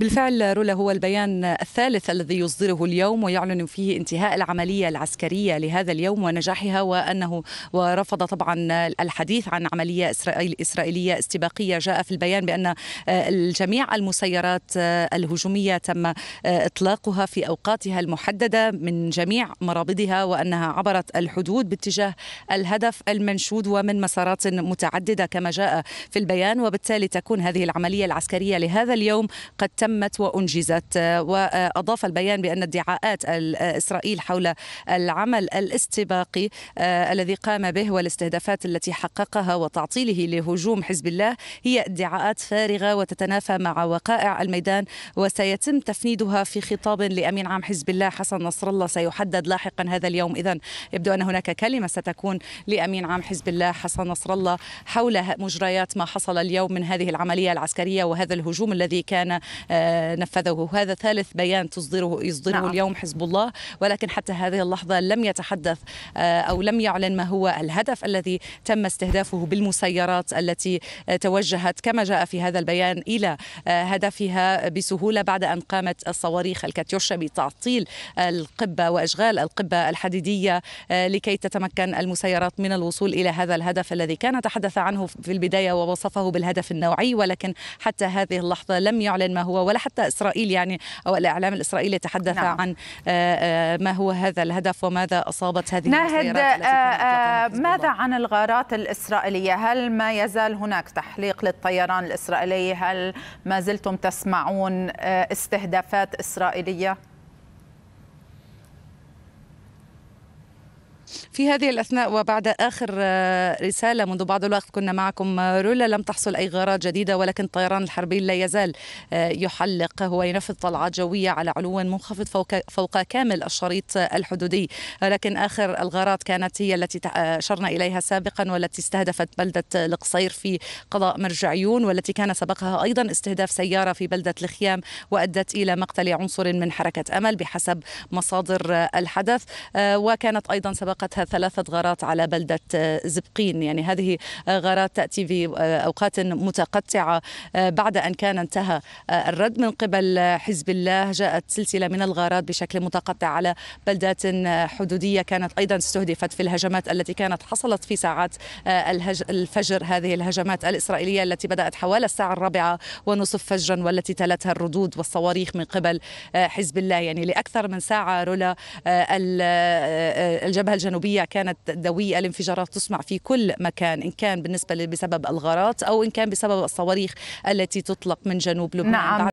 بالفعل رولا هو البيان الثالث الذي يصدره اليوم ويعلن فيه انتهاء العملية العسكرية لهذا اليوم ونجاحها وأنه ورفض طبعا الحديث عن عملية إسرائيل إسرائيلية استباقية جاء في البيان بأن جميع المسيرات الهجومية تم إطلاقها في أوقاتها المحددة من جميع مرابضها وأنها عبرت الحدود باتجاه الهدف المنشود ومن مسارات متعددة كما جاء في البيان وبالتالي تكون هذه العملية العسكرية لهذا اليوم قد تمت وأنجزت وأضاف البيان بأن ادعاءات إسرائيل حول العمل الاستباقي آه، الذي قام به والاستهدافات التي حققها وتعطيله لهجوم حزب الله هي ادعاءات فارغة وتتنافى مع وقائع الميدان وسيتم تفنيدها في خطاب لأمين عام حزب الله حسن نصر الله سيحدد لاحقا هذا اليوم إذا يبدو أن هناك كلمة ستكون لأمين عام حزب الله حسن نصر الله حول مجريات ما حصل اليوم من هذه العملية العسكرية وهذا الهجوم الذي كان آه، نفذه هذا ثالث بيان تصدره يصدره نعم. اليوم حزب الله ولكن حتى هذه اللحظة لم يتحدث آه، أو لم يعلن ما هو الهدف الذي تم استهدافه بالمسيرات التي آه، توجهت كما جاء في هذا البيان إلى هدفها بسهولة بعد أن قامت الصواريخ الكاتيوشا بتعطيل القبة وإشغال القبة الحديدية لكي تتمكن المسيرات من الوصول إلى هذا الهدف الذي كان تحدث عنه في البداية ووصفه بالهدف النوعي ولكن حتى هذه اللحظة لم يعلن ما هو ولا حتى إسرائيل يعني أو الإعلام الإسرائيلي تحدث نعم. عن آه، آه، ما هو هذا الهدف وماذا أصابت هذه ناهد آه، ماذا عن الغارات الإسرائيلية هل ما يزال هناك تحليق للطيران الإسرائيلي هل ما زلتم تسمعون استهدافات إسرائيلية في هذه الأثناء وبعد آخر آه، رسالة منذ بعض الوقت كنا معكم آه، رولا لم تحصل أي غارات جديدة ولكن الطيران الحربي لا يزال آه، يحلق هو ينفذ طلعات جوية على علو منخفض فوق, فوق كامل الشريط الحدودي لكن آخر الغارات كانت هي التي أشرنا إليها سابقا والتي استهدفت بلدة القصير في قضاء مرجعيون والتي كان سبقها أيضا استهداف سيارة في بلدة الخيام وأدت إلى مقتل عنصر من حركة أمل بحسب مصادر الحدث وكانت أيضا سبق أطلقتها ثلاثة غارات على بلدة زبقين يعني هذه غارات تأتي في أوقات متقطعة آه، بعد أن كان انتهى آه، الرد من قبل حزب الله جاءت سلسلة من الغارات بشكل متقطع على بلدات آه، حدودية كانت أيضا استهدفت في الهجمات التي كانت حصلت في ساعات الفجر هذه الهجمات الإسرائيلية التي بدأت حوالي الساعة الرابعة ونصف فجرا والتي تلتها الردود والصواريخ من قبل حزب الله يعني لأكثر من ساعة رولا الجبهة الجنوبية الجنوبية كانت دوية الانفجارات تسمع في كل مكان إن كان بالنسبة بسبب الغارات أو إن كان بسبب الصواريخ التي تطلق من جنوب لبنان نعم.